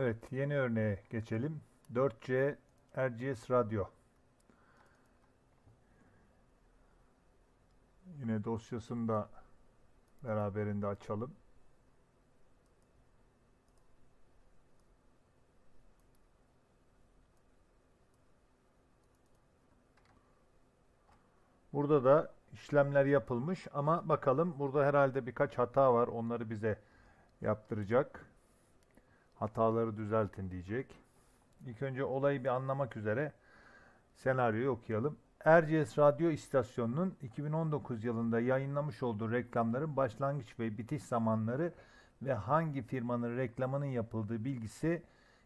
Evet yeni örneğe geçelim. 4C RGS radyo. Yine dosyasını da beraberinde açalım. Burada da işlemler yapılmış ama bakalım burada herhalde birkaç hata var. Onları bize yaptıracak hataları düzeltin diyecek. İlk önce olayı bir anlamak üzere senaryoyu okuyalım. Erciyes Radyo İstasyonu'nun 2019 yılında yayınlamış olduğu reklamların başlangıç ve bitiş zamanları ve hangi firmanın reklamının yapıldığı bilgisi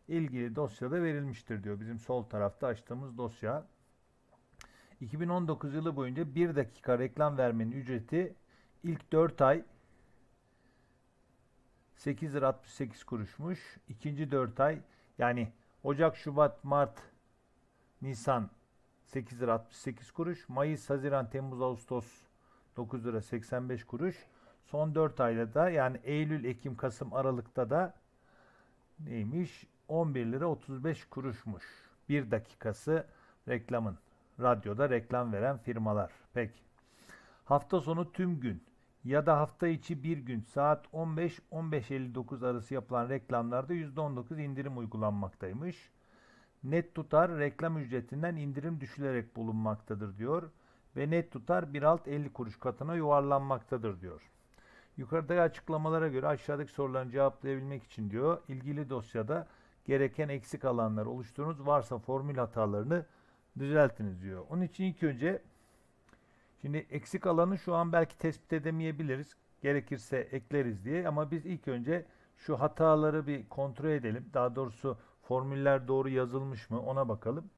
ilgili dosyada verilmiştir diyor. Bizim sol tarafta açtığımız dosya. 2019 yılı boyunca 1 dakika reklam vermenin ücreti ilk 4 ay 8 lira 68 kuruşmuş. İkinci 4 ay yani Ocak, Şubat, Mart, Nisan 8 lira 68 kuruş. Mayıs, Haziran, Temmuz, Ağustos 9 lira 85 kuruş. Son 4 ayda da yani Eylül, Ekim, Kasım, Aralık'ta da neymiş? 11 lira 35 kuruşmuş. Bir dakikası reklamın. Radyoda reklam veren firmalar. Peki. Hafta sonu tüm gün ya da hafta içi bir gün saat 15-15.59 arası yapılan reklamlarda %19 indirim uygulanmaktaymış. Net tutar reklam ücretinden indirim düşülerek bulunmaktadır diyor ve net tutar bir alt 50 kuruş katına yuvarlanmaktadır diyor. Yukarıdaki açıklamalara göre aşağıdaki sorularını cevaplayabilmek için diyor ilgili dosyada gereken eksik alanlar oluşturunuz varsa formül hatalarını düzeltiniz diyor. Onun için ilk önce Şimdi eksik alanı şu an belki tespit edemeyebiliriz. Gerekirse ekleriz diye ama biz ilk önce şu hataları bir kontrol edelim. Daha doğrusu formüller doğru yazılmış mı ona bakalım.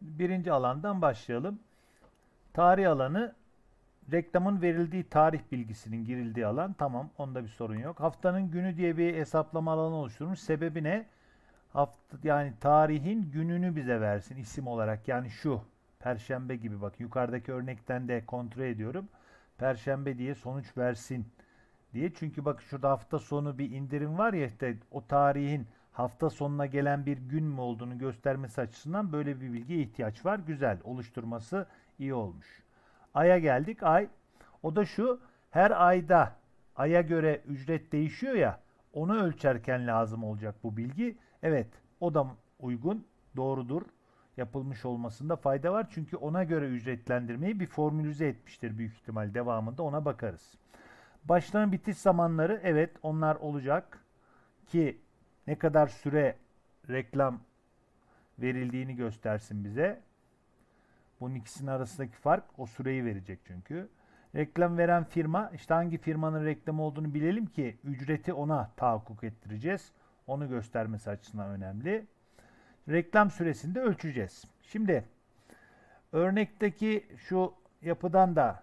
Birinci alandan başlayalım. Tarih alanı reklamın verildiği tarih bilgisinin girildiği alan. Tamam onda bir sorun yok. Haftanın günü diye bir hesaplama alanı oluşturmuş. Sebebi ne? Haft yani tarihin gününü bize versin isim olarak. Yani şu Perşembe gibi bak yukarıdaki örnekten de kontrol ediyorum. Perşembe diye sonuç versin diye. Çünkü bak şurada hafta sonu bir indirim var ya işte o tarihin hafta sonuna gelen bir gün mü olduğunu göstermesi açısından böyle bir bilgiye ihtiyaç var. Güzel oluşturması iyi olmuş. Ay'a geldik. Ay o da şu her ayda aya göre ücret değişiyor ya onu ölçerken lazım olacak bu bilgi. Evet o da uygun doğrudur yapılmış olmasında fayda var. Çünkü ona göre ücretlendirmeyi bir formülize etmiştir büyük ihtimal. Devamında ona bakarız. Başların bitiş zamanları evet onlar olacak ki ne kadar süre reklam verildiğini göstersin bize. Bunun ikisinin arasındaki fark o süreyi verecek çünkü. Reklam veren firma işte hangi firmanın reklamı olduğunu bilelim ki ücreti ona tahakkuk ettireceğiz. Onu göstermesi açısından önemli reklam süresinde ölçeceğiz. Şimdi örnekteki şu yapıdan da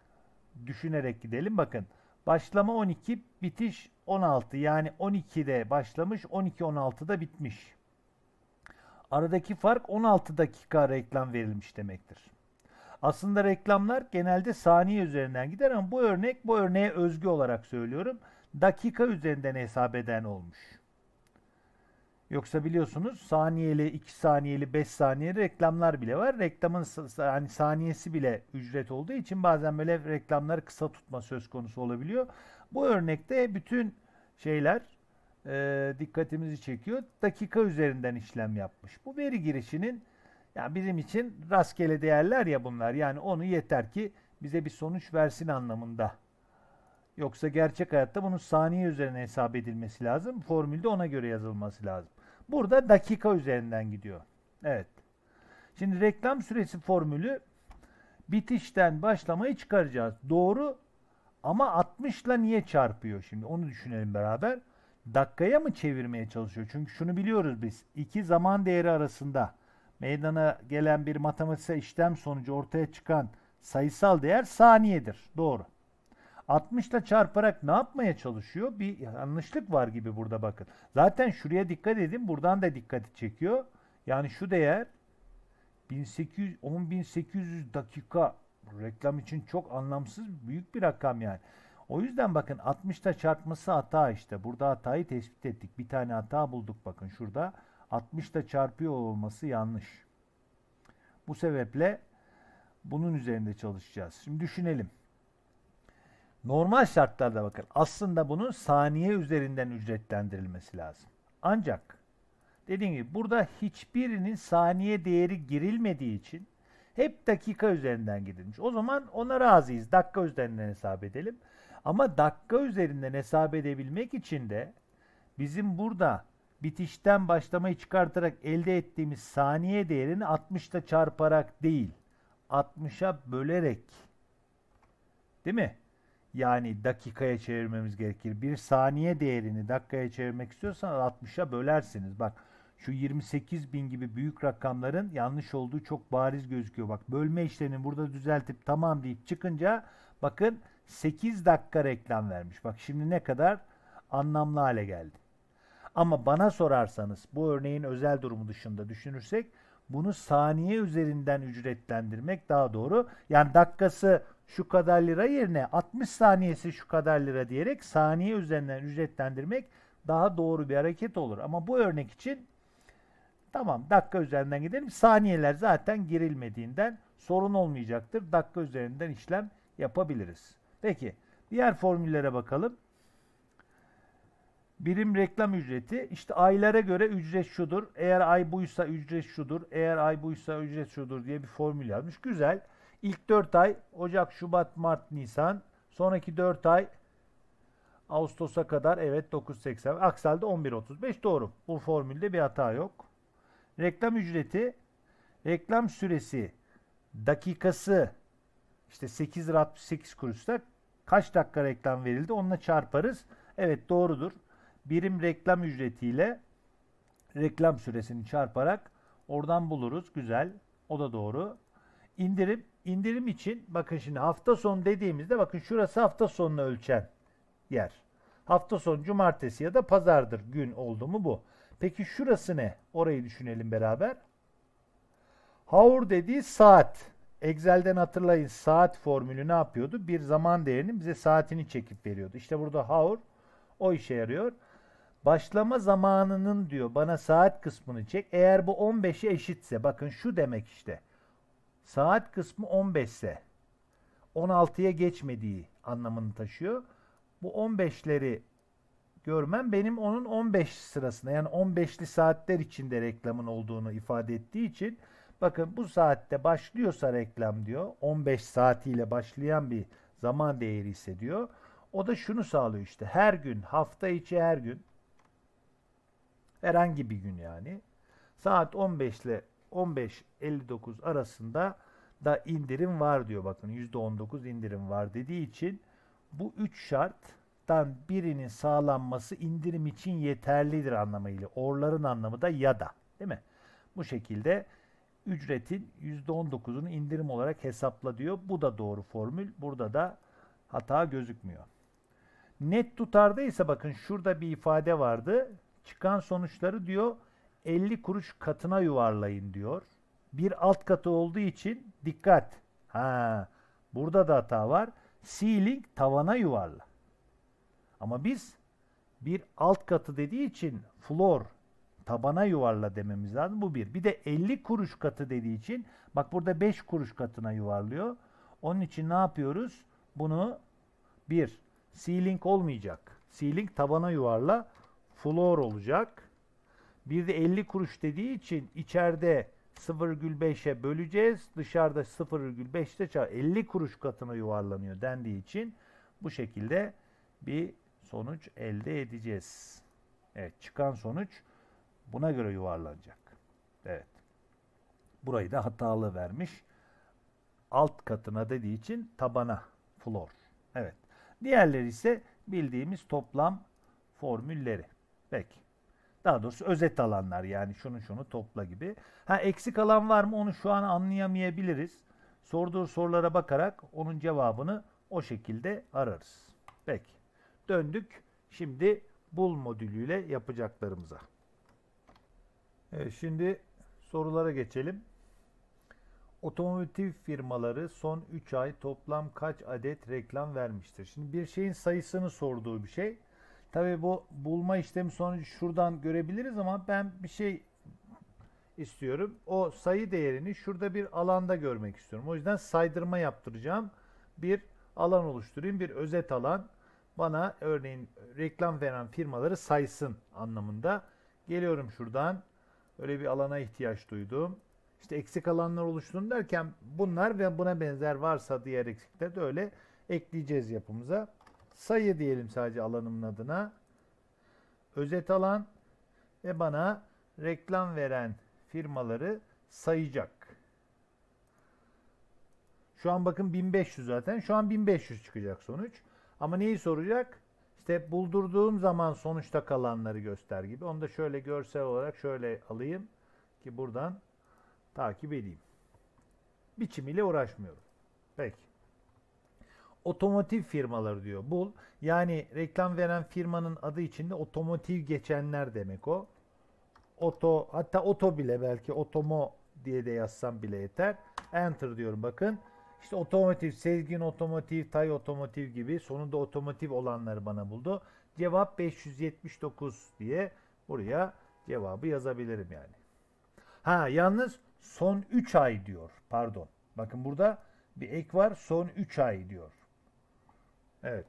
düşünerek gidelim. Bakın başlama 12, bitiş 16. Yani 12'de başlamış, 12-16'da bitmiş. Aradaki fark 16 dakika reklam verilmiş demektir. Aslında reklamlar genelde saniye üzerinden gider ama bu örnek bu örneğe özgü olarak söylüyorum. Dakika üzerinden hesap eden olmuş. Yoksa biliyorsunuz saniyeli, 2 saniyeli, 5 saniyeli reklamlar bile var. Reklamın yani saniyesi bile ücret olduğu için bazen böyle reklamları kısa tutma söz konusu olabiliyor. Bu örnekte bütün şeyler e, dikkatimizi çekiyor. Dakika üzerinden işlem yapmış. Bu veri girişinin yani bizim için rastgele değerler ya bunlar. Yani onu yeter ki bize bir sonuç versin anlamında. Yoksa gerçek hayatta bunun saniye üzerine hesap edilmesi lazım. Formülde ona göre yazılması lazım. Burada dakika üzerinden gidiyor. Evet. Şimdi reklam süresi formülü bitişten başlamayı çıkaracağız. Doğru ama 60 ile niye çarpıyor şimdi? Onu düşünelim beraber. Dakikaya mı çevirmeye çalışıyor? Çünkü şunu biliyoruz biz. İki zaman değeri arasında meydana gelen bir matematiksel işlem sonucu ortaya çıkan sayısal değer saniyedir. Doğru. 60 ile çarparak ne yapmaya çalışıyor? Bir yanlışlık var gibi burada bakın. Zaten şuraya dikkat edin. Buradan da dikkati çekiyor. Yani şu değer 10800 dakika reklam için çok anlamsız büyük bir rakam yani. O yüzden bakın 60'ta çarpması hata işte. Burada hatayı tespit ettik. Bir tane hata bulduk bakın şurada. 60'ta çarpıyor olması yanlış. Bu sebeple bunun üzerinde çalışacağız. Şimdi düşünelim. Normal şartlarda bakın aslında bunun saniye üzerinden ücretlendirilmesi lazım. Ancak dediğim gibi burada hiçbirinin saniye değeri girilmediği için hep dakika üzerinden gidilmiş. O zaman ona razıyız. Dakika üzerinden hesap edelim. Ama dakika üzerinden hesap edebilmek için de bizim burada bitişten başlamayı çıkartarak elde ettiğimiz saniye değerini 60'ta çarparak değil, 60'a bölerek değil mi? yani dakikaya çevirmemiz gerekir. Bir saniye değerini dakikaya çevirmek istiyorsanız 60'a bölersiniz. Bak şu 28 bin gibi büyük rakamların yanlış olduğu çok bariz gözüküyor. Bak bölme işlemini burada düzeltip tamam deyip çıkınca bakın 8 dakika reklam vermiş. Bak şimdi ne kadar anlamlı hale geldi. Ama bana sorarsanız bu örneğin özel durumu dışında düşünürsek bunu saniye üzerinden ücretlendirmek daha doğru. Yani dakikası şu kadar lira yerine 60 saniyesi şu kadar lira diyerek saniye üzerinden ücretlendirmek daha doğru bir hareket olur. Ama bu örnek için tamam dakika üzerinden gidelim. Saniyeler zaten girilmediğinden sorun olmayacaktır. Dakika üzerinden işlem yapabiliriz. Peki diğer formüllere bakalım. Birim reklam ücreti işte aylara göre ücret şudur. Eğer ay buysa ücret şudur. Eğer ay buysa ücret şudur diye bir formül yazmış. Güzel. Güzel İlk 4 ay Ocak, Şubat, Mart, Nisan. Sonraki 4 ay Ağustos'a kadar evet 9.80. Aksel'de 11.35 doğru. Bu formülde bir hata yok. Reklam ücreti, reklam süresi, dakikası işte 8 lira 68 kuruşta kaç dakika reklam verildi onunla çarparız. Evet doğrudur. Birim reklam ücretiyle reklam süresini çarparak oradan buluruz. Güzel. O da doğru. İndirim indirim için bakın şimdi hafta sonu dediğimizde bakın şurası hafta sonunu ölçen yer. Hafta sonu cumartesi ya da pazardır gün oldu mu bu. Peki şurası ne? Orayı düşünelim beraber. Hour dediği saat. Excel'den hatırlayın saat formülü ne yapıyordu? Bir zaman değerini bize saatini çekip veriyordu. İşte burada hour o işe yarıyor. Başlama zamanının diyor bana saat kısmını çek. Eğer bu 15'e eşitse bakın şu demek işte. Saat kısmı 15 ise 16'ya geçmediği anlamını taşıyor. Bu 15'leri görmem benim onun 15 sırasında yani 15'li saatler içinde reklamın olduğunu ifade ettiği için bakın bu saatte başlıyorsa reklam diyor 15 saatiyle başlayan bir zaman değeri ise diyor. O da şunu sağlıyor işte her gün hafta içi her gün herhangi bir gün yani saat 15 ile 15-59 arasında da indirim var diyor bakın. %19 indirim var dediği için bu üç şarttan birinin sağlanması indirim için yeterlidir anlamıyla. Orların anlamı da ya da değil mi? Bu şekilde ücretin %19'unu indirim olarak hesapla diyor. Bu da doğru formül. Burada da hata gözükmüyor. Net tutarda ise bakın şurada bir ifade vardı. Çıkan sonuçları diyor 50 kuruş katına yuvarlayın diyor. Bir alt katı olduğu için dikkat. Ha, burada da hata var. Ceiling tavana yuvarla. Ama biz bir alt katı dediği için floor tabana yuvarla dememiz lazım. Bu bir. Bir de 50 kuruş katı dediği için bak burada 5 kuruş katına yuvarlıyor. Onun için ne yapıyoruz? Bunu bir ceiling olmayacak. Ceiling tabana yuvarla floor olacak. Bir de 50 kuruş dediği için içeride 0,5'e böleceğiz. Dışarıda 0,5'te çarp 50 kuruş katına yuvarlanıyor dendiği için bu şekilde bir sonuç elde edeceğiz. Evet çıkan sonuç buna göre yuvarlanacak. Evet. Burayı da hatalı vermiş. Alt katına dediği için tabana floor. Evet. Diğerleri ise bildiğimiz toplam formülleri. Peki. Daha doğrusu özet alanlar yani şunu şunu topla gibi. Ha eksik alan var mı onu şu an anlayamayabiliriz. Sorduğu sorulara bakarak onun cevabını o şekilde ararız. Peki. Döndük. Şimdi bul modülüyle yapacaklarımıza. Evet, şimdi sorulara geçelim. Otomotiv firmaları son 3 ay toplam kaç adet reklam vermiştir? Şimdi bir şeyin sayısını sorduğu bir şey. Tabii bu bulma işlemi sonucu şuradan görebiliriz ama ben bir şey istiyorum. O sayı değerini şurada bir alanda görmek istiyorum. O yüzden saydırma yaptıracağım. Bir alan oluşturayım. Bir özet alan bana örneğin reklam veren firmaları saysın anlamında. Geliyorum şuradan. Öyle bir alana ihtiyaç duydum. İşte eksik alanlar oluşturun derken bunlar ve buna benzer varsa diğer eksikler de öyle ekleyeceğiz yapımıza sayı diyelim sadece alanımın adına. Özet alan ve bana reklam veren firmaları sayacak. Şu an bakın 1500 zaten. Şu an 1500 çıkacak sonuç. Ama neyi soracak? İşte buldurduğum zaman sonuçta kalanları göster gibi. Onu da şöyle görsel olarak şöyle alayım ki buradan takip edeyim. Biçimiyle uğraşmıyorum. Peki otomotiv firmaları diyor. Bul. Yani reklam veren firmanın adı içinde otomotiv geçenler demek o. Oto hatta oto bile belki otomo diye de yazsam bile yeter. Enter diyorum bakın. İşte otomotiv, Sezgin Otomotiv, Tay Otomotiv gibi sonunda otomotiv olanları bana buldu. Cevap 579 diye buraya cevabı yazabilirim yani. Ha yalnız son 3 ay diyor. Pardon. Bakın burada bir ek var. Son 3 ay diyor. Evet.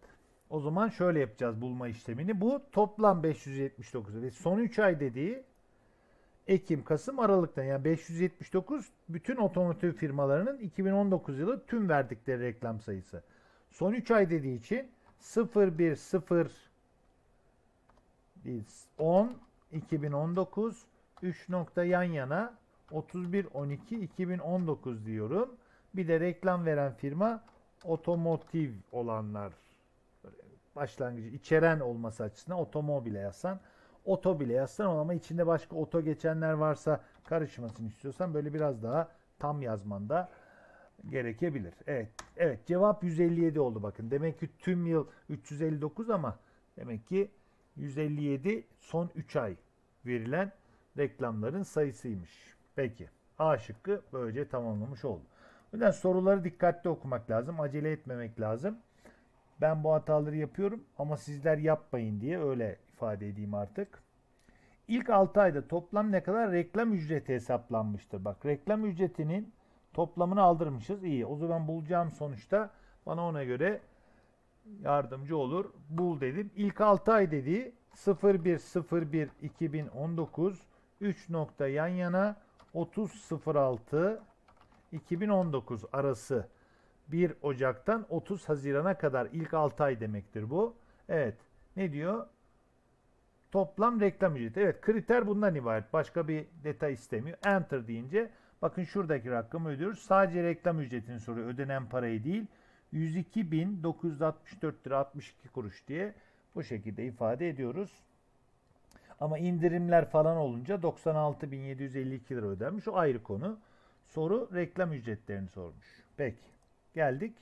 O zaman şöyle yapacağız bulma işlemini. Bu toplam 579 ve son 3 ay dediği Ekim, Kasım, Aralık'tan yani 579 bütün otomotiv firmalarının 2019 yılı tüm verdikleri reklam sayısı. Son 3 ay dediği için 010 2019 3 nokta yan yana 31 12 2019 diyorum. Bir de reklam veren firma otomotiv olanlar başlangıcı içeren olması açısından otomo yazsan oto bile yazsan ama içinde başka oto geçenler varsa karışmasını istiyorsan böyle biraz daha tam yazmanda gerekebilir. Evet. Evet cevap 157 oldu bakın. Demek ki tüm yıl 359 ama demek ki 157 son 3 ay verilen reklamların sayısıymış. Peki. A şıkkı böylece tamamlamış oldu. Bu yüzden soruları dikkatli okumak lazım. Acele etmemek lazım ben bu hataları yapıyorum ama sizler yapmayın diye öyle ifade edeyim artık. İlk 6 ayda toplam ne kadar reklam ücreti hesaplanmıştır. Bak reklam ücretinin toplamını aldırmışız. İyi. O zaman bulacağım sonuçta bana ona göre yardımcı olur. Bul dedim. İlk 6 ay dediği 0101 2019 3 nokta yan yana 3006 2019 arası 1 Ocak'tan 30 Haziran'a kadar ilk 6 ay demektir bu. Evet. Ne diyor? Toplam reklam ücreti. Evet kriter bundan ibaret. Başka bir detay istemiyor. Enter deyince bakın şuradaki rakamı ödüyoruz. Sadece reklam ücretini soruyor. Ödenen parayı değil. 102.964 lira 62 kuruş diye bu şekilde ifade ediyoruz. Ama indirimler falan olunca 96.752 lira ödenmiş. O ayrı konu. Soru reklam ücretlerini sormuş. Peki. Geldik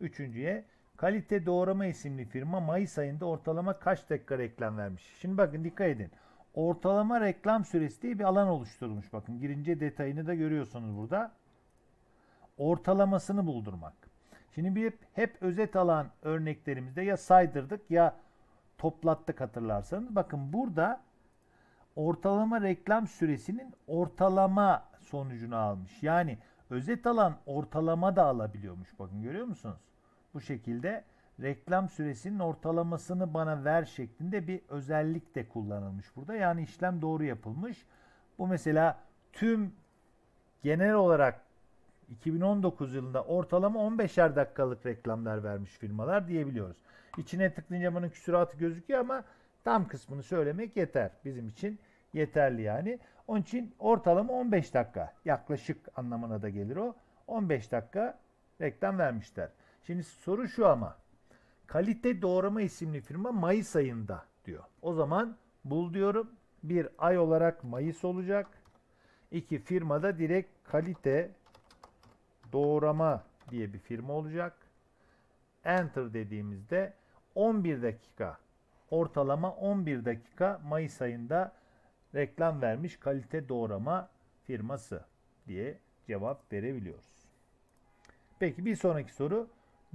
üçüncüye. Kalite Doğrama isimli firma Mayıs ayında ortalama kaç dakika reklam vermiş? Şimdi bakın dikkat edin. Ortalama reklam süresi diye bir alan oluşturulmuş Bakın girince detayını da görüyorsunuz burada. Ortalamasını buldurmak. Şimdi bir hep, hep özet alan örneklerimizde ya saydırdık ya toplattık hatırlarsanız. Bakın burada ortalama reklam süresinin ortalama sonucunu almış. Yani Özet alan ortalama da alabiliyormuş. Bakın görüyor musunuz? Bu şekilde reklam süresinin ortalamasını bana ver şeklinde bir özellik de kullanılmış burada. Yani işlem doğru yapılmış. Bu mesela tüm genel olarak 2019 yılında ortalama 15'er dakikalık reklamlar vermiş firmalar diyebiliyoruz. İçine tıklayınca bunun küsuratı gözüküyor ama tam kısmını söylemek yeter. Bizim için yeterli yani. Onun için ortalama 15 dakika yaklaşık anlamına da gelir o. 15 dakika reklam vermişler. Şimdi soru şu ama Kalite Doğrama isimli firma Mayıs ayında diyor. O zaman bul diyorum. Bir ay olarak Mayıs olacak. İki firmada direkt kalite doğrama diye bir firma olacak. Enter dediğimizde 11 dakika ortalama 11 dakika Mayıs ayında reklam vermiş kalite doğrama firması diye cevap verebiliyoruz. Peki bir sonraki soru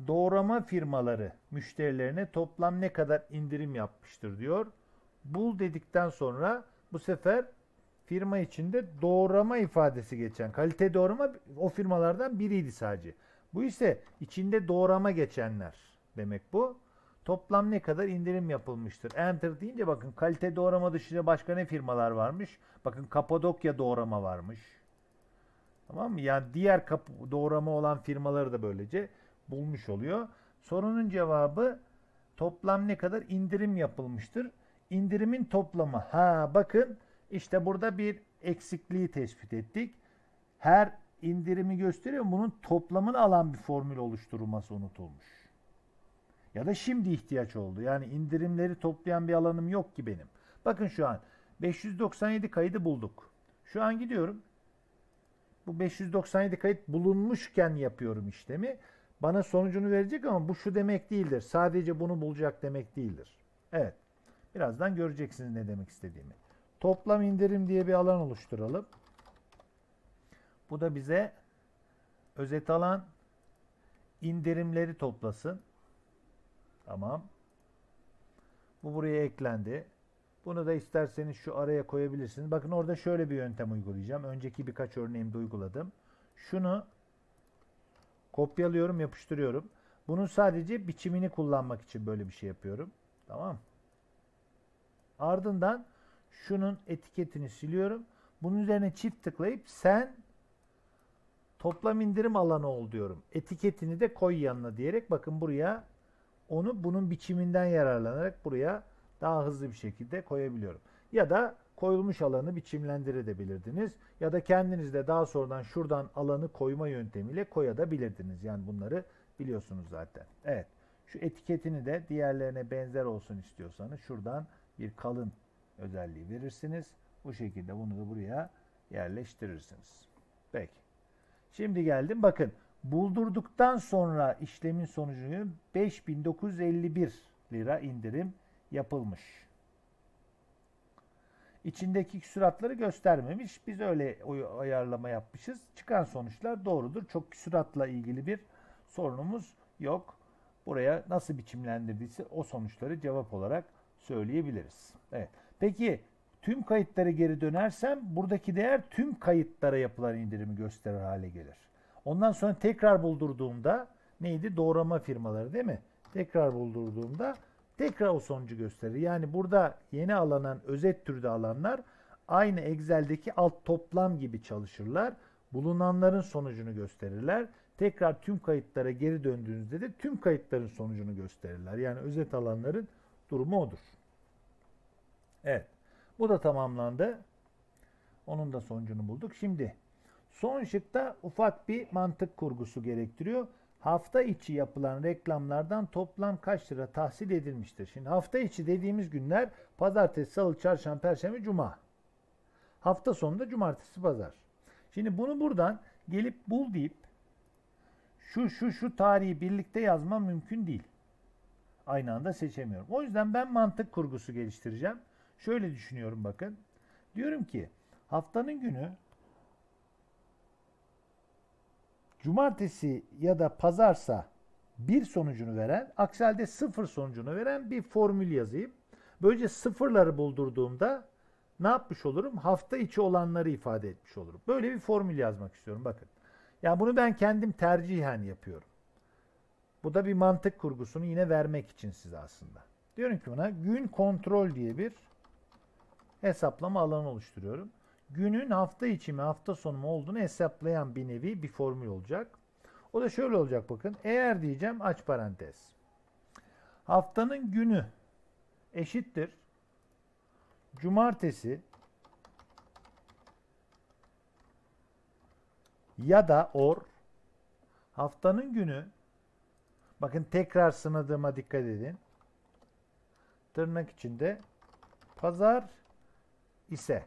doğrama firmaları müşterilerine toplam ne kadar indirim yapmıştır diyor. Bul dedikten sonra bu sefer firma içinde doğrama ifadesi geçen kalite doğrama o firmalardan biriydi sadece. Bu ise içinde doğrama geçenler demek bu. Toplam ne kadar indirim yapılmıştır? Enter deyince bakın kalite doğrama dışında başka ne firmalar varmış? Bakın Kapadokya doğrama varmış. Tamam mı? Yani diğer doğrama olan firmaları da böylece bulmuş oluyor. Sorunun cevabı toplam ne kadar indirim yapılmıştır? İndirimin toplamı. Ha bakın işte burada bir eksikliği tespit ettik. Her indirimi gösteriyor. Bunun toplamını alan bir formül oluşturulması unutulmuş. Ya da şimdi ihtiyaç oldu. Yani indirimleri toplayan bir alanım yok ki benim. Bakın şu an 597 kaydı bulduk. Şu an gidiyorum. Bu 597 kayıt bulunmuşken yapıyorum işlemi. Bana sonucunu verecek ama bu şu demek değildir. Sadece bunu bulacak demek değildir. Evet. Birazdan göreceksiniz ne demek istediğimi. Toplam indirim diye bir alan oluşturalım. Bu da bize özet alan indirimleri toplasın. Tamam. Bu buraya eklendi. Bunu da isterseniz şu araya koyabilirsiniz. Bakın orada şöyle bir yöntem uygulayacağım. Önceki birkaç örneğimde uyguladım. Şunu kopyalıyorum, yapıştırıyorum. Bunun sadece biçimini kullanmak için böyle bir şey yapıyorum. Tamam. Ardından şunun etiketini siliyorum. Bunun üzerine çift tıklayıp sen toplam indirim alanı ol diyorum. Etiketini de koy yanına diyerek bakın buraya onu bunun biçiminden yararlanarak buraya daha hızlı bir şekilde koyabiliyorum. Ya da koyulmuş alanı biçimlendirebilirdiniz ya da kendiniz de daha sonradan şuradan alanı koyma yöntemiyle koyabilirdiniz. Yani bunları biliyorsunuz zaten. Evet. Şu etiketini de diğerlerine benzer olsun istiyorsanız şuradan bir kalın özelliği verirsiniz. Bu şekilde bunu da buraya yerleştirirsiniz. Peki. Şimdi geldim bakın Buldurduktan sonra işlemin sonucunu 5951 lira indirim yapılmış. İçindeki küsuratları göstermemiş. Biz öyle ayarlama yapmışız. Çıkan sonuçlar doğrudur. Çok küsuratla ilgili bir sorunumuz yok. Buraya nasıl biçimlendirdiyse o sonuçları cevap olarak söyleyebiliriz. Evet. Peki tüm kayıtlara geri dönersem buradaki değer tüm kayıtlara yapılan indirimi gösterir hale gelir. Ondan sonra tekrar buldurduğumda neydi? Doğrama firmaları değil mi? Tekrar buldurduğumda tekrar o sonucu gösterir. Yani burada yeni alanan özet türde alanlar aynı Excel'deki alt toplam gibi çalışırlar. Bulunanların sonucunu gösterirler. Tekrar tüm kayıtlara geri döndüğünüzde de tüm kayıtların sonucunu gösterirler. Yani özet alanların durumu odur. Evet. Bu da tamamlandı. Onun da sonucunu bulduk. Şimdi Son şıkta ufak bir mantık kurgusu gerektiriyor. Hafta içi yapılan reklamlardan toplam kaç lira tahsil edilmiştir? Şimdi hafta içi dediğimiz günler pazartesi, salı, çarşamba, perşembe, cuma. Hafta sonu da cumartesi, pazar. Şimdi bunu buradan gelip bul deyip şu şu şu tarihi birlikte yazma mümkün değil. Aynı anda seçemiyorum. O yüzden ben mantık kurgusu geliştireceğim. Şöyle düşünüyorum bakın. Diyorum ki haftanın günü Cumartesi ya da pazarsa bir sonucunu veren, aksi halde sıfır sonucunu veren bir formül yazayım. Böylece sıfırları buldurduğumda ne yapmış olurum? Hafta içi olanları ifade etmiş olurum. Böyle bir formül yazmak istiyorum. Bakın. Yani bunu ben kendim tercihen yapıyorum. Bu da bir mantık kurgusunu yine vermek için size aslında. Diyorum ki buna gün kontrol diye bir hesaplama alanı oluşturuyorum günün hafta içi mi hafta sonu mu olduğunu hesaplayan bir nevi bir formül olacak. O da şöyle olacak bakın. Eğer diyeceğim aç parantez. Haftanın günü eşittir. Cumartesi ya da or haftanın günü bakın tekrar sınadığıma dikkat edin. Tırnak içinde pazar ise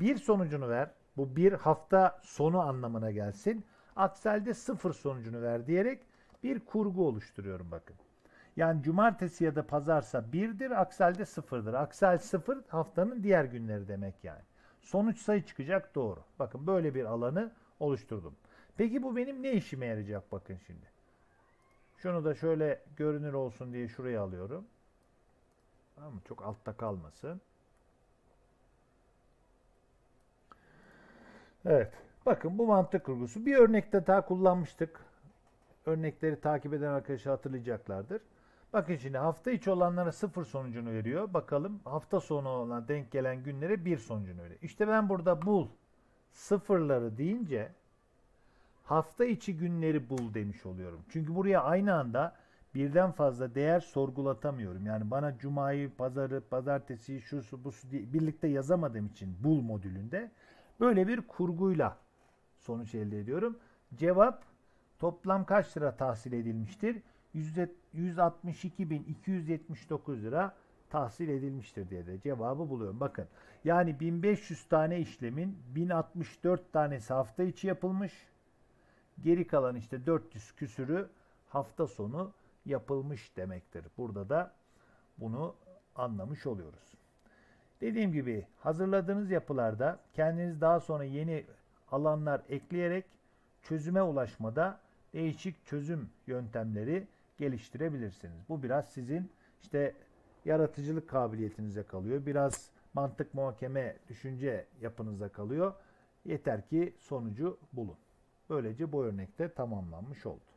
bir sonucunu ver. Bu bir hafta sonu anlamına gelsin. Aksel'de sıfır sonucunu ver diyerek bir kurgu oluşturuyorum bakın. Yani cumartesi ya da pazarsa birdir, aksel'de sıfırdır. Aksel sıfır haftanın diğer günleri demek yani. Sonuç sayı çıkacak doğru. Bakın böyle bir alanı oluşturdum. Peki bu benim ne işime yarayacak bakın şimdi. Şunu da şöyle görünür olsun diye şuraya alıyorum. Tamam mı? Çok altta kalmasın. Evet. Bakın bu mantık kurgusu. Bir örnekte daha kullanmıştık. Örnekleri takip eden arkadaşlar hatırlayacaklardır. Bakın şimdi hafta içi olanlara sıfır sonucunu veriyor. Bakalım hafta sonu olan denk gelen günlere bir sonucunu veriyor. İşte ben burada bul sıfırları deyince hafta içi günleri bul demiş oluyorum. Çünkü buraya aynı anda birden fazla değer sorgulatamıyorum. Yani bana cumayı, pazarı, pazartesi, şusu, busu diye birlikte yazamadığım için bul modülünde Böyle bir kurguyla sonuç elde ediyorum. Cevap toplam kaç lira tahsil edilmiştir? 162.279 lira tahsil edilmiştir diye de cevabı buluyorum. Bakın yani 1500 tane işlemin 1064 tanesi hafta içi yapılmış. Geri kalan işte 400 küsürü hafta sonu yapılmış demektir. Burada da bunu anlamış oluyoruz. Dediğim gibi hazırladığınız yapılarda kendiniz daha sonra yeni alanlar ekleyerek çözüme ulaşmada değişik çözüm yöntemleri geliştirebilirsiniz. Bu biraz sizin işte yaratıcılık kabiliyetinize kalıyor. Biraz mantık muhakeme düşünce yapınıza kalıyor. Yeter ki sonucu bulun. Böylece bu örnekte tamamlanmış oldu.